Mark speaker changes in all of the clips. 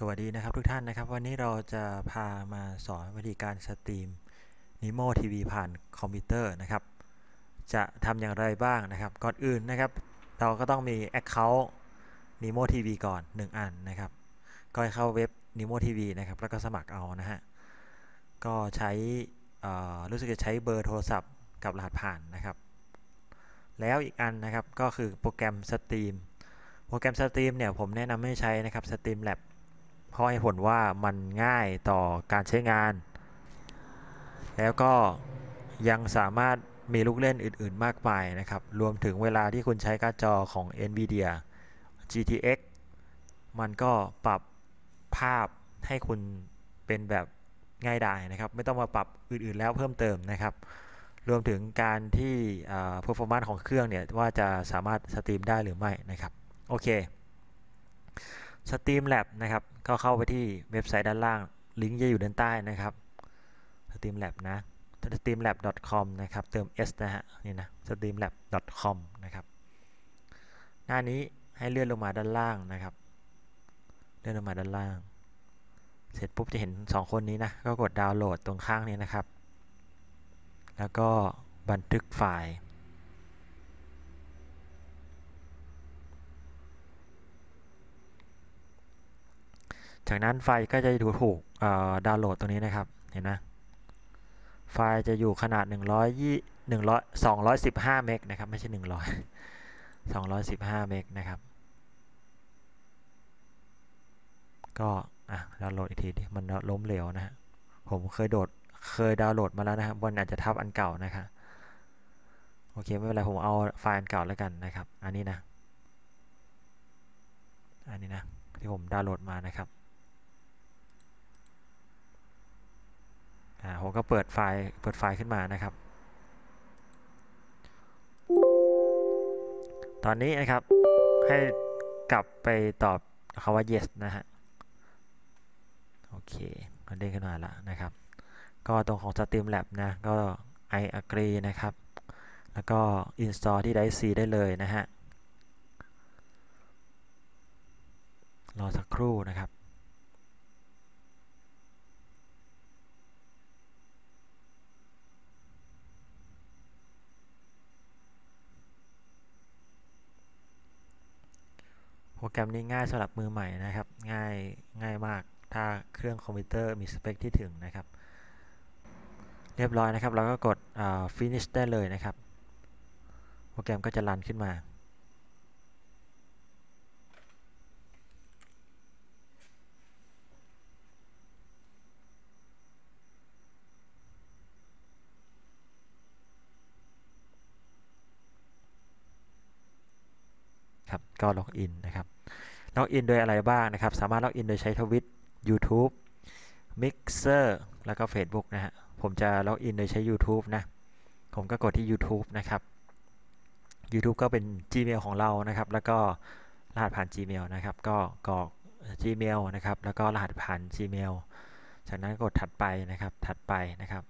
Speaker 1: สวัสดีนะครับทุกท่านนะครับวันนี้เราจะพามาสอนวิธีการสตรีม Nemo TV ผ่านคอมพิวเตอร์ นะครับ จะทำอย่างไรบ้างนะครับ ก่อนอื่นนะครับเราก็ต้องมี Account Nemo TV ก่อน 1 อันนะครับก็ เข้าเว็บ Nemo TV นะครับแล้วก็สมัครเอานะฮะก็ใช้รู้สึกจะใช้เบอร์โทรศัพท์กับรหัสผ่านนะครับ แล้วอีกอันนะครับก็คือโปรแกรมสตรีมโปรแกรมสตรีมเนี่ยผมแนะนำให้ใช้นะครับสตรีมแล็บเพราะให้ผลว่ามันง่ายต่อการใช้งาน แล้วก็ยังสามารถมีลูกเล่นอื่นๆ มากมายนะครับ รวมถึงเวลาที่คุณใช้การ์ดจอของ NVIDIA GTX มันก็ปรับภาพให้คุณเป็นแบบง่ายดายนะครับ ไม่ต้องมาปรับอื่นๆแล้วเพิ่มเติมนะครับ รวมถึงการที่ performance ของเครื่องเนี่ย ว่าจะสามารถสตรีมได้หรือไม่นะครับ โอเค s t ร e a m l a b นะครับก็เข้าไปที่เว็บไซต์ด้านล่าง ลิงก์จะอยู่ด้านใต้นะครับ s t ร e a m l a b นะ s t ร e a m l a b c o m นะครับ เติม s นะฮะ นี่นะ s t ร e a m l a b c o m นะครับ หน้านี้ให้เลื่อนลงมาด้านล่างนะครับ เลื่อนลงมาด้านล่าง เสร็จปุ๊บ จะเห็น 2 คนนี้นะ ก็กดดาวน์โหลดตรงข้างนี้นะครับ แล้วก็บันทึกไฟล์จากนั้นไฟก็จะถูกถูกดาวน์โหลดตรงนี้นะครับ เห็นไหมไฟล์จะอยู่ขนาด1 2 0 1 215เมกนะครับ ไม่ใช่ 100 215เมกนะครับ ก็อ่ะดาวน์โหลดอีกทีดิมันล้มเหลวนะฮะผมเคยโดด เคยดาวน์โหลดมาแล้วนะครับวันอาจจะทับอันเก่านะครับโอเค ไม่เป็นไร ผมเอาไฟล์อันเก่าแล้วกันนะครับ อันนี้นะ อันนี้นะที่ผมดาวน์โหลดมานะครับอ่าผมก็เปิดไฟล์เปิดไฟล์ขึ้นมานะครับ ตอนนี้นะครับ ให้กลับไปตอบคำว่า yes นะฮะโอเค ก็เด้งขึ้นมาแล้วนะครับ ก็ตรงของ s t ร e a m l a b นะ ก็ I agree นะครับ แล้วก็ install ที่ด้ c ได้เลยนะฮะรอสักครู่นะครับรมนี้ง่ายสำหรับมือใหม่นะครับ ง่าย ง่ายมาก ถ้าเครื่องคอมพิวเตอร์มีสเปคที่ถึงนะครับ เรียบร้อยนะครับ เราก็กด finish ได้ เลยนะครับ โปรแกรมก็จะรัน ขึ้นมา ครับ ก็ล็อกอิน นะครับล็อกอินโดยอะไรบ้างนะครับ สามารถล็อกอินโดยใช้ทวิต YouTube Mixer แล้วก็ Facebook นะฮะ ผมจะล็อกอินโดยใช้ YouTube นะ ผมก็กดที่ YouTube นะครับ YouTube ก็เป็น Gmail ของเรานะครับ แล้วก็รหัสผ่าน Gmail นะครับ ก็กรอก Gmail นะครับ แล้วก็รหัสผ่าน Gmail จากนั้นกดถัดไปนะครับ ถัดไปนะครับ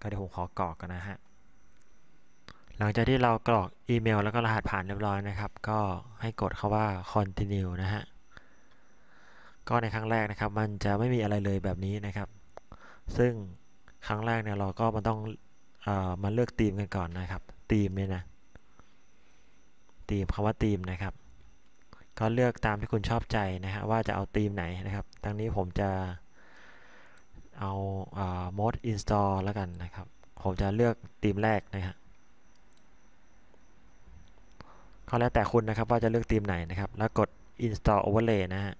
Speaker 1: ก็เดี๋ยวผมขอกรอกกันนะฮะหลังจากที่เรากรอกอีเมลแล้วก็รหัสผ่านเรียบร้อยนะครับ ก็ให้กดเขาว่า continue นะฮะ ก็ในครั้งแรกนะครับ มันจะไม่มีอะไรเลยแบบนี้นะครับ ซึ่งครั้งแรกเนี่ยเราก็มันต้องเอ่อมาเลือกธีมกันก่อนนะครับ ธีมเนี่ยนะ ธีมคำว่าธีมนะครับ ก็เลือกตามที่คุณชอบใจนะฮะว่าจะเอาธีมไหนนะครับทั้งนี้ผมจะเอา mode install แล้วกันนะครับ ผมจะเลือกธีมแรกนะฮะก็แล้วแต่คุณนะครับว่าจะเลือกธีมไหนนะครับแล้วกด install overlay นะฮะ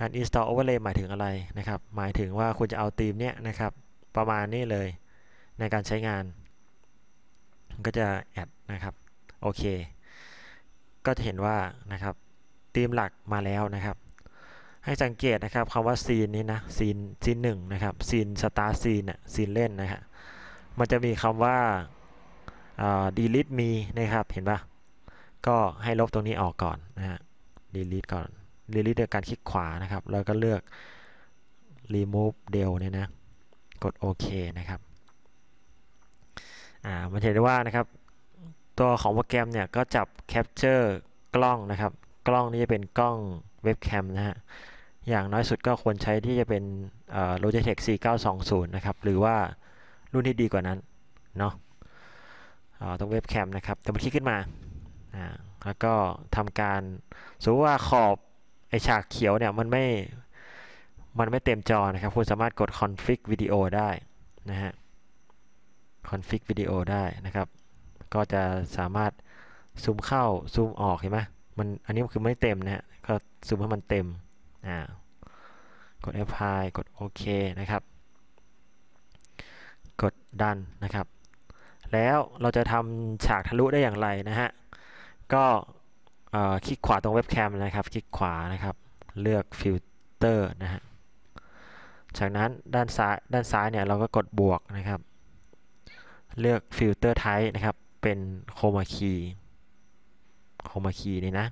Speaker 1: การ install overlay หมายถึงอะไรนะครับหมายถึงว่าคุณจะเอาธีมเนี้ยนะครับประมาณนี้เลยในการใช้งานก็จะแอดนะครับโอเคก็จะเห็นว่านะครับธีมหลักมาแล้วนะครับให้สังเกตนะครับคำว่าซีนนี้นะซีนซีนหนึ่งนะครับซีนสตาร์ซีนอะซีนเล่นนะฮะมันจะมีคำว่า delete me นะครับเห็นปะก็ให้ลบตรงนี้ออกก่อนนะฮะ delete ก่อน delete โดยการคลิกขวานะครับ แล้วก็เลือก remove del เนี่ยนะ กดโอเคนะครับ อ่ามันเห็นได้ว่านะครับ ตัวของโปรแกรมเนี่ยก็จับ capture กล้องนะครับ กล้องนี้จะเป็นกล้องเว็บแคมนะฮะ อย่างน้อยสุดก็ควรใช้ที่จะเป็น Logitech 4920นะครับหรือว่ารุ่นที่ดีกว่านั้นเนาะตรงเว็บแคม นะครับ แต่มันคลิกขึ้นมา แล้วก็ทำการ สมมติว่าขอบ ไอฉากเขียวเนี่ย มันไม่ มันไม่เต็มจอนะครับ คุณสามารถกด config ิดีโอได้นะฮะ config ิดีโอได้นะครับ ก็จะสามารถ ซูมเข้า ซูมออกเห็นไหม มันอันนี้คือไม่เต็มนะฮะ ก็ซูมให้มันเต็มอ่ากด apply กดโอเคนะครับ กดดันนะครับแล้วเราจะทำฉากทะลุได้อย่างไรนะฮะ ก็คลิกขวาตรงเว็บแคมนะครับคลิกขวานะครับ เลือกฟิลเตอร์นะฮะ จากนั้น ด้านซ้าย ด้านซ้ายเนี่ย เราก็กดบวกนะครับ เลือกฟิลเตอร์ไทป์นะครับ เป็นโคมาคีโคมาคีนี่นะ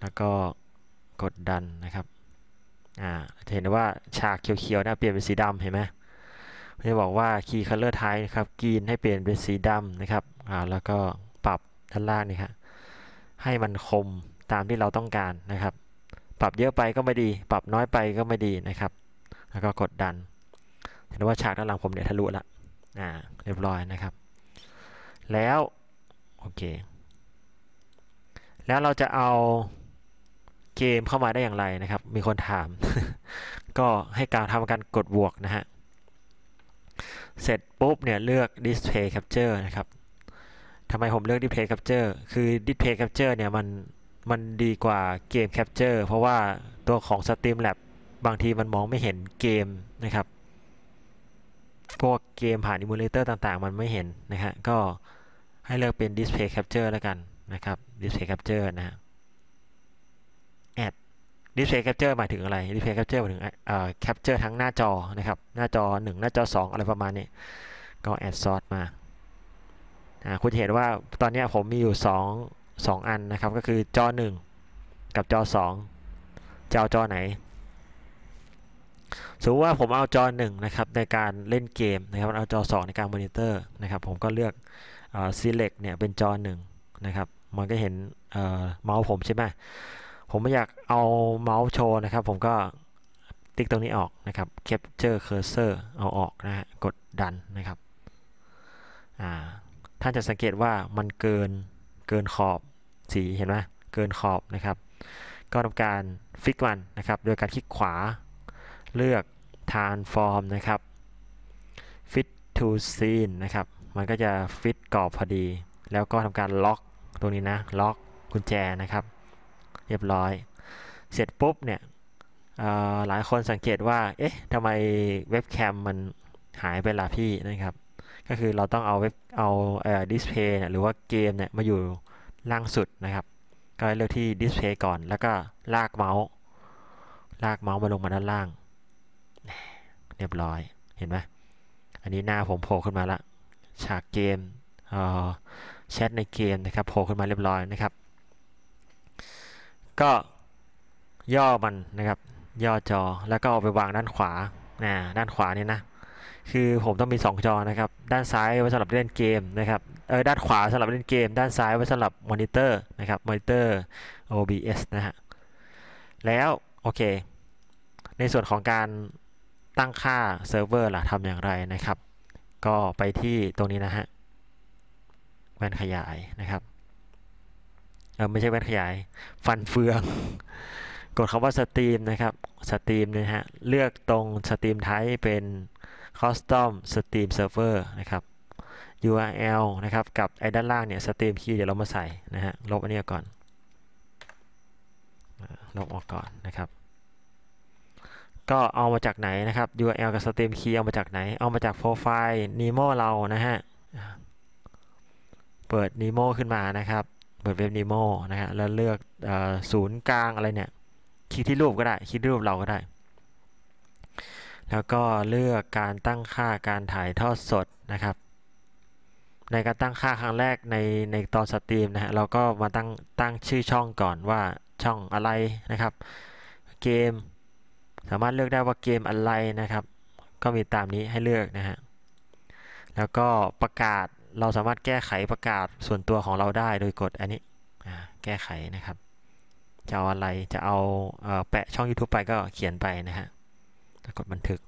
Speaker 1: แล้วก็กดดันนะครับ อ่าเห็นว่าฉากเขียวๆนะเปลี่ยนเป็นสีดำเห็นไหมจะบอกว่า Key Color Type นะครับกรีนให้เปลี่ยนเป็นสีดำนะครับอ่าแล้วก็ปรับด้านล่างนี่ครับให้มันคมตามที่เราต้องการนะครับ ปรับเยอะไปก็ไม่ดี ปรับน้อยไปก็ไม่ดีนะครับ แล้วก็กดดันเห็นว่าฉากด้านหลังผมเนี่ยทะลุละอ่าเรียบร้อยนะครับ แล้วโอเคแล้วเราจะเอาเกมเข้ามาได้อย่างไรนะครับมีคนถาม ก็ให้การทำการกดบวกนะฮะเสร็จปุ๊บเนี่ยเลือก display capture นะครับ ทำไมผมเลือก display capture คือ display capture เนี่ยมันมันดีกว่าเกม capture เพราะว่าตัวของ s t e a m l a b บางทีมันมองไม่เห็นเกมนะครับพวกเกมผ่านอิมูเลเตอร์ต่างๆ มันไม่เห็นนะฮะก็ให้เลือกเป็น display capture แล้วกันนะครับ display capture นะฮะิสเพย์แคปเจอร์หมายถึงอะไริสเพย์แคปเจอร์หมายถึงเอ่อคปเจอร์ทั้งหน้าจอนะครับ หน้าจอ 1 หน้าจอ 2 อะไรประมาณนี้ ก็แอดซอร์ c มา คุณจะเห็นว่าตอนนี้ผมมีอยู่2 2อันนะครับ ก็คือจอ1 กับจอ2จะเอาจอไหน สมมติว่าผมเอาจอ1นะครับในการเล่นเกมนะครับ เอาจอ 2 ในการมอนิเตอร์นะครับ ผมก็เลือก select เนี่ยเป็นจอ1 นะครับ มันก็เห็นเมาส์ผมใช่ไหมผมไม่อยากเอาเมาส์โชว์นะครับผมก็ติ๊กตรงนี้ออกนะครับ Capture Cursor เอาออกนะฮะกดดันนะครับท่านจะสังเกตว่ามันเกินเกินขอบสีเห็นไหมเกินขอบนะครับ ก็ทำการฟิกมันนะครับโดยการคลิกขวาเลือก Transform นะครับ Fit to Scene นะครับ มันก็จะฟิตกรอบพอดี แล้วก็ทำการล็อกตรงนี้นะ ล็อกกุญแจนะครับเรียบร้อย เสร็จปุ๊บเนี่ยหลายคนสังเกตว่า เอ๊ะทำไมเว็บแคมมันหายไปล่ะพี่ นะครับ ก็คือเราต้องเอาเว็บ เอาดิสเพย์เนี่ยหรือว่าเกมเนี่ยมาอยู่ล่างสุดนะครับ ก็เลือกที่ดิสเพย์ก่อน แล้วก็ลากเมาส์ ลากเมาส์มาลงมาด้านล่าง เรียบร้อย เห็นไหมอันนี้หน้าผมโผล่ขึ้นมาละ ฉากเกมแชทในเกมนะครับ โผล่ขึ้นมาเรียบร้อยนะครับก็ย่อมันนะครับ ย่อจอแล้วก็เอาไปวางด้านขวาอ่าด้านขวานี่นะ คือผมต้องมี 2 จอนะครับ ด้านซ้ายไว้สำหรับเล่นเกมนะครับเออด้านขวาสำหรับเล่นเกม ด้านซ้ายไว้สำหรับมอนิเตอร์นะครับมอนิเตอร์ OBS นะฮะแล้ว โอเค ในส่วนของการตั้งค่าเซิร์ฟเวอร์ล่ะทำอย่างไรนะครับ ก็ไปที่ตรงนี้นะฮะแว่นขยายนะครับเออไม่ใช่แว่นขยาย ฟันเฟือง กดคาว่าสตรีมนะครับ สตรีมนะฮะ เลือกตรงสตรีมไทป์เป็น custom stream server นะครับ URL นะครับ กับ ไอ้ด้านล่างเนี่ยสตรีมคีย์เดี๋ยวเรามาใส่นะฮะ ลบอันนี้ก่อน ลบออกก่อนนะครับ ก็เอามาจากไหนนะครับ URL กับสตรีมคีย์เอามาจากไหน เอามาจากโปรไฟล์ Nemo เรานะฮะ เปิด Nemo ขึ้นมานะครับเปิดเว็บนีโมนะฮะแล้วเลือกศูนย์กลางอะไรเนี่ยคลิกที่รูปก็ได้คลิกที่รูปเราก็ได้ แล้วก็เลือกการตั้งค่าการถ่ายทอดสดนะครับ ในการตั้งค่าครั้งแรกในในตอนสตรีมนะฮะเราก็มาตั้งตั้งชื่อช่องก่อนว่าช่องอะไรนะครับ เกม สามารถเลือกได้ว่าเกมอะไรนะครับ ก็มีตามนี้ให้เลือกนะฮะแล้วก็ประกาศเราสามารถแก้ไขประกาศส่วนตัวของเราได้โดยกดอันนี้แก้ไขนะครับ จะเอาอะไรจะเอาแปะช่อง YouTube ไปก็เขียนไปนะฮะแล้วกดบันทึก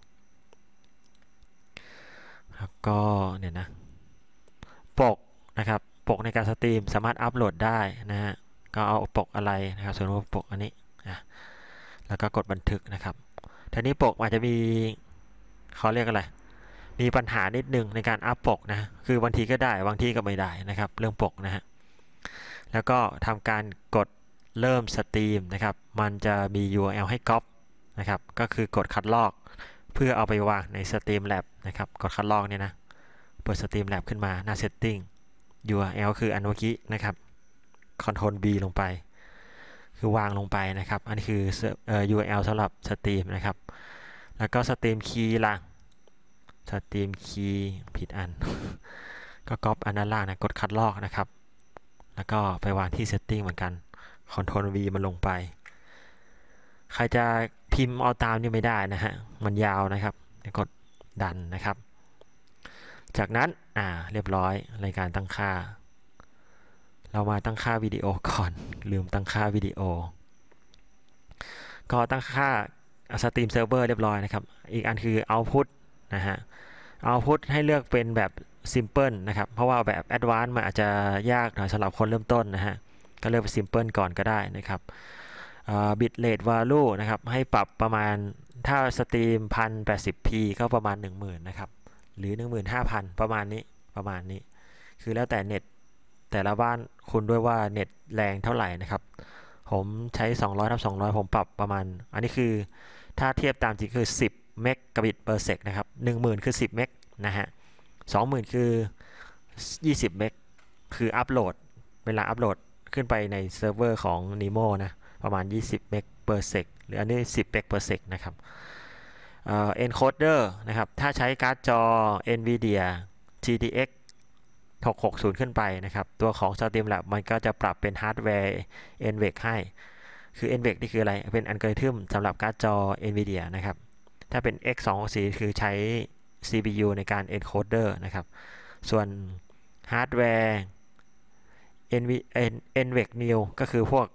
Speaker 1: แล้วก็เนี่ยนะปกนะครับปกในการสตรีมสามารถอัปโหลดได้นะฮะก็เอาปกอะไรนะครับส่วนปกอันนี้นะแล้วก็กดบันทึกนะครับทีนี้ปกอาจจะมีเขาเรียกอะไรมีปัญหานิดนึง ในการอัพปกนะ คือบางทีก็ได้บางทีก็ไม่ได้นะครับ เรื่องปกนะฮะ แล้วก็ทำการกดเริ่มสตรีมนะครับ มันจะมี URL ให้ก๊อปนะครับ ก็คือกดคัดลอก เพื่อเอาไปวางในสตรีมแลบนะครับ กดคัดลอกเนี่ยนะ เปิดสตรีมแลบขึ้นมาหน้า Setting URL คือ อันเมื่อกี้นะครับ Ctrl B ลงไป คือวางลงไปนะครับ อันนี้คือ URL สำหรับสตรีมนะครับ แล้วก็สตรีมคีย์หลังสตรีมคีย์ผิดอัน ก็ก๊อปอันั้นล่างนะกดคัดลอกนะครับ แล้วก็ไปวางที่เซตติ้งเหมือนกันคอนโทรลวีมันลงไป ใครจะพิมพ์เอาตามนี่ไม่ได้นะฮะมันยาวนะครับกดดันนะครับ จากนั้นอ่าเรียบร้อยรายการตั้งค่า เรามาตั้งค่าวิดีโอก่อนลืมตั้งค่าวิดีโอ ก็ตั้งค่าสตรีมเซิร์ฟเวอร์เรียบร้อยนะครับ อีกอันคือเอาพุทนะฮะเอาพุทให้เลือกเป็นแบบซิมเพิลนะครับเพราะว่าแบบแอดวานซ์มันอาจจะยากหน่อยสำหรับคนเริ่มต้นนะฮะ ก็เลือกเป็นมเพิลก่อนก็ได้นะครับบิตเลทวาลูนะครับให้ปรับประมาณถ้าสตรีมพันแปดสิบพีก็ประมาณ 10,000 นะครับหรือ 15,000 ประมาณนี้ประมาณนี้ คือแล้วแต่เน็ตแต่ละบ้านคุณด้วยว่าเน็ตแรงเท่าไหร่นะครับ ผมใช้ 200ทับ้อยผมปรับประมาณอันนี้คือถ้าเทียบตามจริงคือ 10เมกกะบิตเปอร์เซกนะครับ 10,000คือ10เมกนะฮะ20,000 คือ 20เมก คืออัปโหลด เวลาอัปโหลดขึ้นไปในเซิร์ฟเวอร์ของ Nemo นะ ประมาณ 20 เมกเปอร์เซกหรืออันนี้ 10เมกเปอร์เซกนะครับ เอ็นโคเดอร์นะครับ ถ้าใช้การ์ดจอ NVIDIA GTX 660 ขึ้นไปนะครับ ตัวของ s t e a m l a b มันก็จะปรับเป็นฮาร์ดแวร์ NVENC ให้ คือ NVENC นี่คืออะไร เป็นอัเกอริทึมสำหรับการ์ดจอ NVIDIA นะครับถ้าเป็น X264 คือใช้ CPU ในการ encoder นะครับ ส่วนฮาร์ดแวร์ n v n v e c Neo ก็คือพวก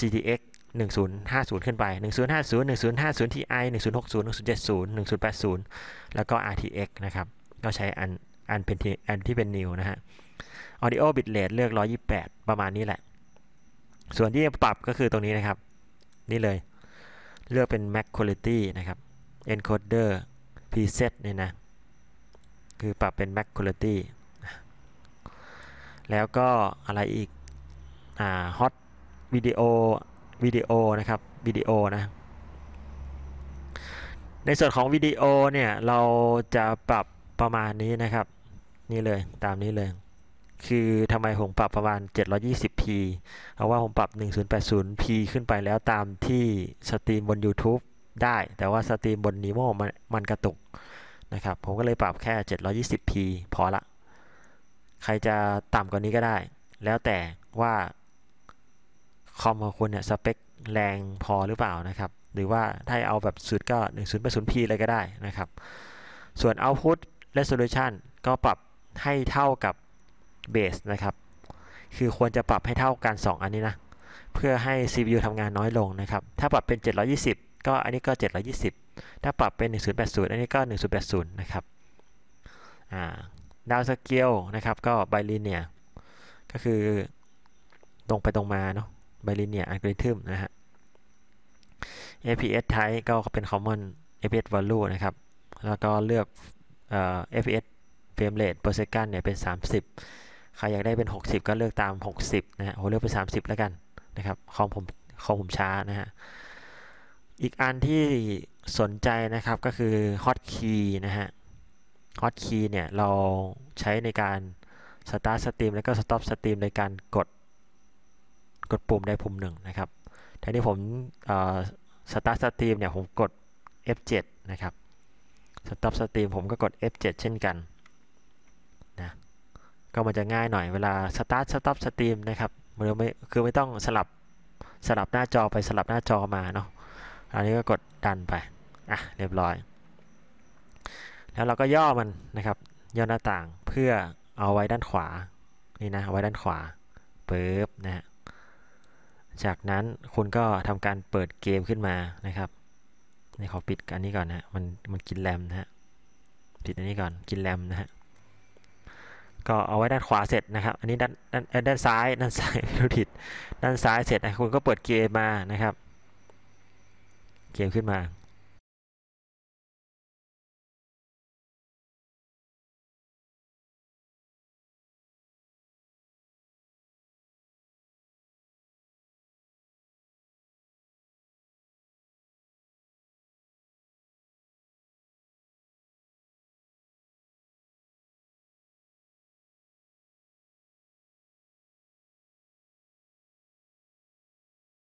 Speaker 1: GTX 1050 ขึ้นไป1050 1050 Ti 1060 1070 1080 แล้วก็ RTX นะครับ ก็ใช้อันอันเป็นอันที่เป็น New นะฮะ Audio bitrate เลือก 128 ประมาณนี้แหละ ส่วนที่ปรับก็คือตรงนี้นะครับ นี่เลย เลือกเป็น Mac Quality นะครับ encoder preset เนี่ยนะ คือปรับเป็น m a x quality แล้วก็อะไรอีก อ่า hot video วิดีโอนะครับวิดีโอนะ ในส่วนของวิดีโอเนี่ย เราจะปรับประมาณนี้นะครับ นี่เลยตามนี้เลย คือทำไมผมปรับประมาณ 720p เพราะว่าผมปรับ 1080p ขึ้นไปแล้วตามที่สตรีมบน YouTube ได้ แต่ว่าสตรีมบนนีโมันมันกระตุก นะครับ ผมก็เลยปรับแค่ 720p พอละ ใครจะต่ำกว่านี้ก็ได้ แล้วแต่ว่า คอมของคุณเนี่ย สเปคแรงพอหรือเปล่านะครับ หรือว่าถ้าเอาแบบสุดก็1 0 0 p เลยก็ได้นะครับ ส่วน output resolution ก็ปรับให้เท่ากับ base นะครับ คือควรจะปรับให้เท่ากัน2อันนี้นะ เพื่อให้ CPU ทำงานน้อยลงนะครับถ้าปรับเป็น 720ก็อันนี้ก็ 720 ถ้าปรับเป็น 1080 อันนี้ก็ 1080 นะครับดาวสเกลนะครับก็ไบลินเนี่ยก็คือตรงไปตรงมาเนาะ ไบลินเนี่ยอัลกอริทึมนะฮะ APS type ก็เป็น common APS value นะครับ แล้วก็เลือก APS frame rate per second เนี่ยเป็น 30 ใครอยากได้เป็น 60 ก็เลือกตาม 60 นะฮะโหเลือกเป็น 30 แล้วกันนะครับ ของผมของผมช้านะฮะอีกอันที่สนใจนะครับก็คือ hotkey นะฮะ hotkey เนี่ยเราใช้ในการ start stream แล้วก็ stop stream ในการกดกดปุ่มใดปุ่มหนึ่งนะครับทีนี้ผม start stream เนี่ยผมกด F7 นะครับ stop stream ผมก็กด F7 เช่นกันนะ ก็มันจะง่ายหน่อยเวลา start stop stream นะครับ คือไม่ต้องสลับ สลับหน้าจอไปสลับหน้าจอมาเนาะอันนี้ก็กดดันไปอ่ะเรียบร้อย แล้วเราก็ย่อมันนะครับ ย่อหน้าต่างเพื่อเอาไว้ด้านขวานี่นะเอาไว้ด้านขวาเปิบนะฮะจากนั้นคุณก็ทำการเปิดเกมขึ้นมานะครับนี่ขอปิดอันนี้ก่อนนะมันมันกินแรมนะฮะปิดอันนี้ก่อนกินแรมนะฮะก็เอาไว้ด้านขวาเสร็จนะครับ อันนี้ด้านด้านด้านซ้ายด้านซ้ายดูผิดด้านซ้ายเสร็จนะคุณก็เปิดเกมมานะครับ kèm khuyến mại